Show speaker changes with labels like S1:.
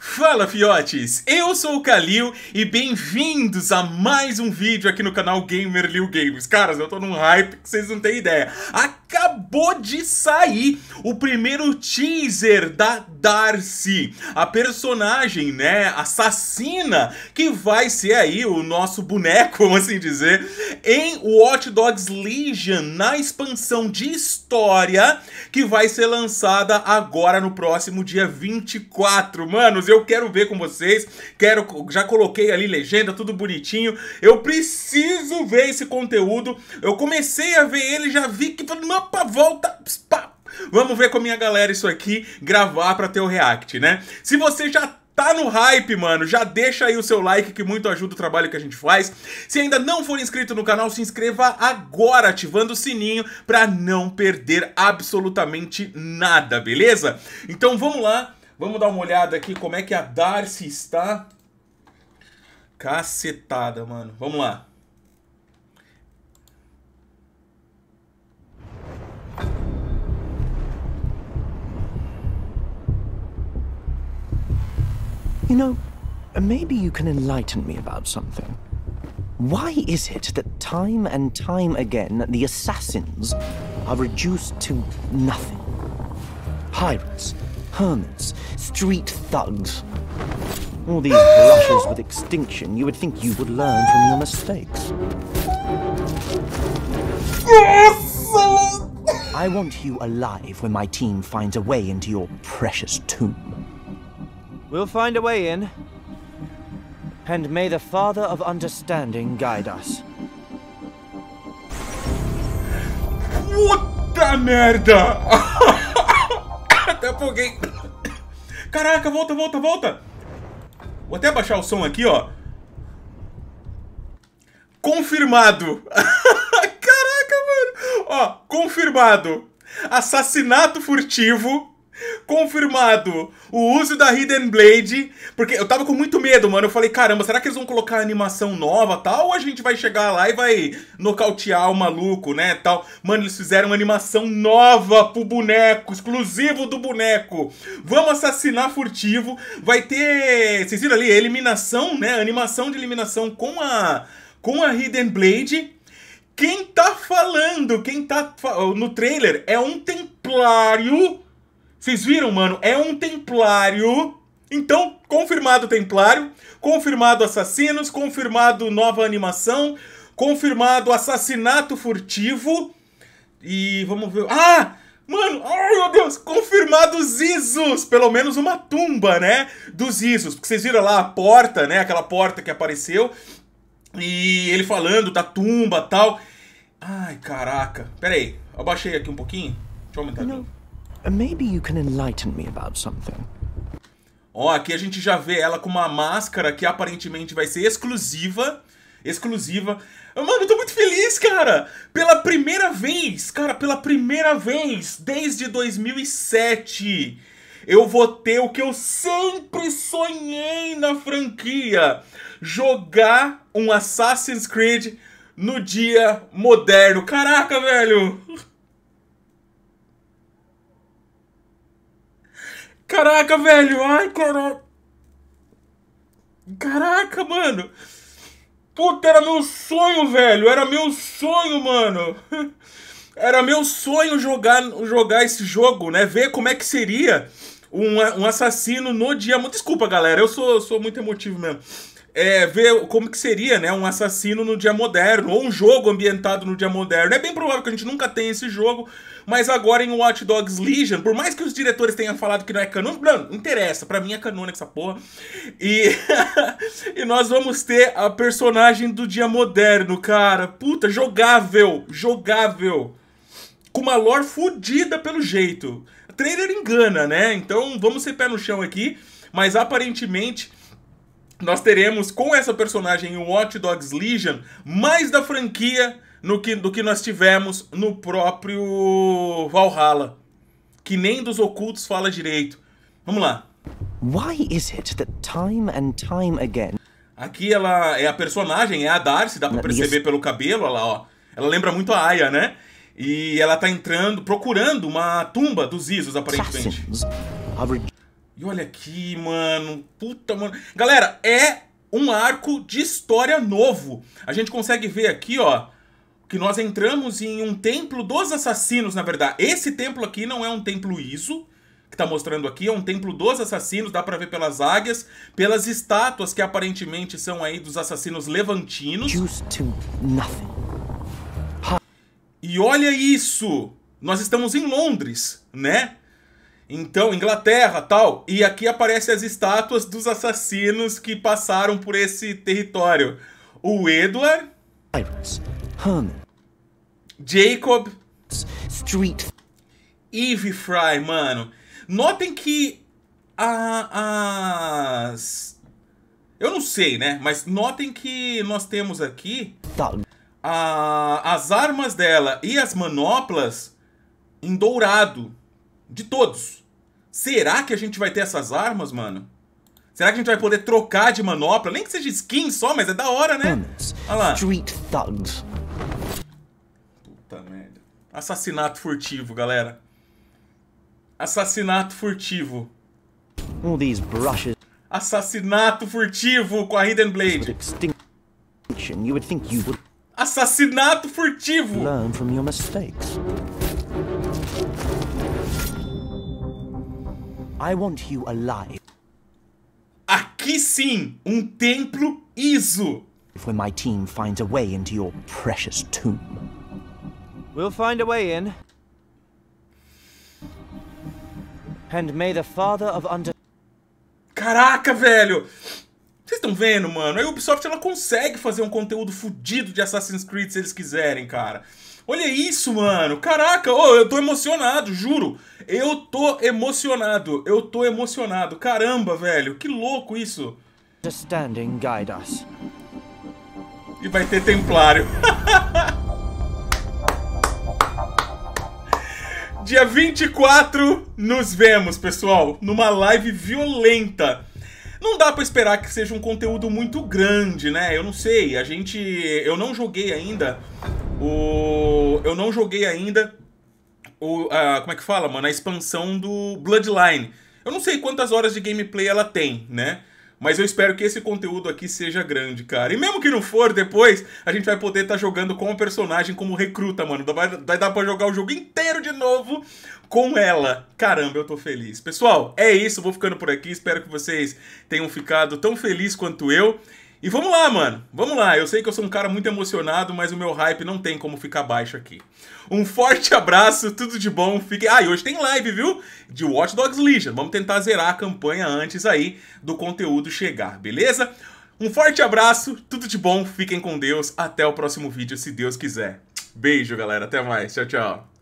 S1: Fala fiotes, eu sou o Kalil e bem-vindos a mais um vídeo aqui no canal Gamer Lil Games. Caras, eu tô num hype que vocês não têm ideia. Aqui acabou de sair o primeiro teaser da Darcy, a personagem, né, assassina que vai ser aí o nosso boneco, vamos assim dizer, em Watch Dogs Legion, na expansão de história que vai ser lançada agora no próximo dia 24. Manos, eu quero ver com vocês, quero já coloquei ali legenda, tudo bonitinho. Eu preciso ver esse conteúdo. Eu comecei a ver ele, já vi que opa, volta, pá. Vamos ver com a minha galera isso aqui, gravar para ter o react, né? Se você já tá no hype, mano, já deixa aí o seu like que muito ajuda o trabalho que a gente faz. Se ainda não for inscrito no canal, se inscreva agora, ativando o sininho para não perder absolutamente nada, beleza? Então vamos lá, vamos dar uma olhada aqui como é que a Darcy está. Cacetada, mano. Vamos lá.
S2: You know, maybe you can enlighten me about something. Why is it that time and time again the assassins are reduced to nothing? Pirates, hermits, street thugs. All these brushes with extinction, you would think you would learn from your mistakes. I want you alive when my team finds a way into your precious tomb. We'll find a way in. And may the Father of Understanding guide us.
S1: Puta merda! Até buguei. Caraca, volta, volta, volta! Vou até baixar o som aqui, ó. Confirmado! Caraca, mano! Ó, confirmado! Assassinato furtivo Confirmado o uso da Hidden Blade. Porque eu tava com muito medo, mano. Eu falei, caramba, será que eles vão colocar animação nova tal? Ou a gente vai chegar lá e vai nocautear o maluco, né? Tal. Mano, eles fizeram uma animação nova pro boneco, exclusivo do boneco. Vamos assassinar furtivo. Vai ter. Vocês viram ali? Eliminação, né? Animação de eliminação com a. Com a Hidden Blade. Quem tá falando, quem tá no trailer é um templário vocês viram, mano? É um templário. Então, confirmado templário, confirmado assassinos, confirmado nova animação, confirmado assassinato furtivo. E vamos ver. Ah! Mano, ai oh, meu Deus, confirmados Isos! Pelo menos uma tumba, né? Dos Isos. Porque vocês viram lá a porta, né? Aquela porta que apareceu. E ele falando da tumba tal. Ai, caraca. Pera aí, abaixei aqui um pouquinho. Deixa eu aumentar Não. aqui.
S2: Uh, maybe you can enlighten me about something.
S1: Ó, aqui a gente já vê ela com uma máscara que aparentemente vai ser exclusiva. Exclusiva. Mano, eu tô muito feliz, cara! Pela primeira vez, cara, pela primeira vez desde 2007, eu vou ter o que eu sempre sonhei na franquia: jogar um Assassin's Creed no dia moderno. Caraca, velho! Caraca, velho! Ai, caraca! Caraca, mano! Puta, era meu sonho, velho! Era meu sonho, mano! Era meu sonho jogar, jogar esse jogo, né? Ver como é que seria um, um assassino no dia. Desculpa, galera, eu sou, sou muito emotivo mesmo é, ver como que seria né, um assassino no dia moderno, ou um jogo ambientado no dia moderno. É bem provável que a gente nunca tenha esse jogo, mas agora em Watch Dogs Legion, por mais que os diretores tenham falado que não é canônico, não, não interessa, pra mim é canônico essa porra. E, e nós vamos ter a personagem do dia moderno, cara. Puta, jogável, jogável. Com uma lore fodida pelo jeito. O trailer engana, né? Então vamos ser pé no chão aqui, mas aparentemente nós teremos com essa personagem em Watch Dogs Legion mais da franquia no que, do que nós tivemos no próprio Valhalla, que nem dos ocultos fala direito. Vamos lá.
S2: Why is it that time and time again
S1: Aqui ela é a personagem, é a Darcy, dá pra perceber pelo cabelo, lá, ó. Ela lembra muito a Aya, né? E ela tá entrando, procurando uma tumba dos Isos, aparentemente. E olha aqui, mano. Puta, mano. Galera, é um arco de história novo. A gente consegue ver aqui, ó, que nós entramos em um templo dos assassinos, na verdade. Esse templo aqui não é um templo ISO, que tá mostrando aqui, é um templo dos assassinos, dá para ver pelas águias, pelas estátuas que aparentemente são aí dos assassinos levantinos. E olha isso! Nós estamos em Londres, né? Então, Inglaterra, tal. E aqui aparecem as estátuas dos assassinos que passaram por esse território. O Edward, Cyrus, Jacob, Street, Eve Fry, mano. Notem que as eu não sei, né? Mas notem que nós temos aqui a, as armas dela e as manoplas em dourado. De todos. Será que a gente vai ter essas armas, mano? Será que a gente vai poder trocar de manopla? Nem que seja skin só, mas é da hora, né? Olha lá. Street thugs. Puta merda. Assassinato furtivo, galera. Assassinato furtivo. All these brushes. Assassinato furtivo com a Hidden Blade. Assassinato furtivo. Learn from your mistakes.
S2: I want you alive. Aqui sim, um templo ISO. When my team finds a way into your precious tomb. We'll find a way in.
S1: And may the father of under... Caraca, velho! Vocês estão vendo, mano? A Ubisoft ela consegue fazer um conteúdo fodido de Assassin's Creed se eles quiserem, cara. Olha isso, mano. Caraca, oh, eu tô emocionado, juro. Eu tô emocionado. Eu tô emocionado. Caramba, velho. Que louco isso. Understanding guide us. E vai ter templário. Dia 24, nos vemos, pessoal, numa live violenta. Não dá para esperar que seja um conteúdo muito grande, né? Eu não sei, a gente eu não joguei ainda o... Eu não joguei ainda o, a, como é que fala, mano? A expansão do Bloodline. Eu não sei quantas horas de gameplay ela tem, né? Mas eu espero que esse conteúdo aqui seja grande, cara. E mesmo que não for, depois a gente vai poder estar tá jogando com o personagem como recruta, mano. Vai, vai dar pra jogar o jogo inteiro de novo com ela. Caramba, eu tô feliz. Pessoal, é isso. Vou ficando por aqui. Espero que vocês tenham ficado tão felizes quanto eu. E vamos lá, mano. Vamos lá. Eu sei que eu sou um cara muito emocionado, mas o meu hype não tem como ficar baixo aqui. Um forte abraço, tudo de bom. Fique. Ah, e hoje tem live, viu? De Watch Dogs Legion. Vamos tentar zerar a campanha antes aí do conteúdo chegar, beleza? Um forte abraço, tudo de bom. Fiquem com Deus. Até o próximo vídeo, se Deus quiser. Beijo, galera. Até mais. Tchau, tchau.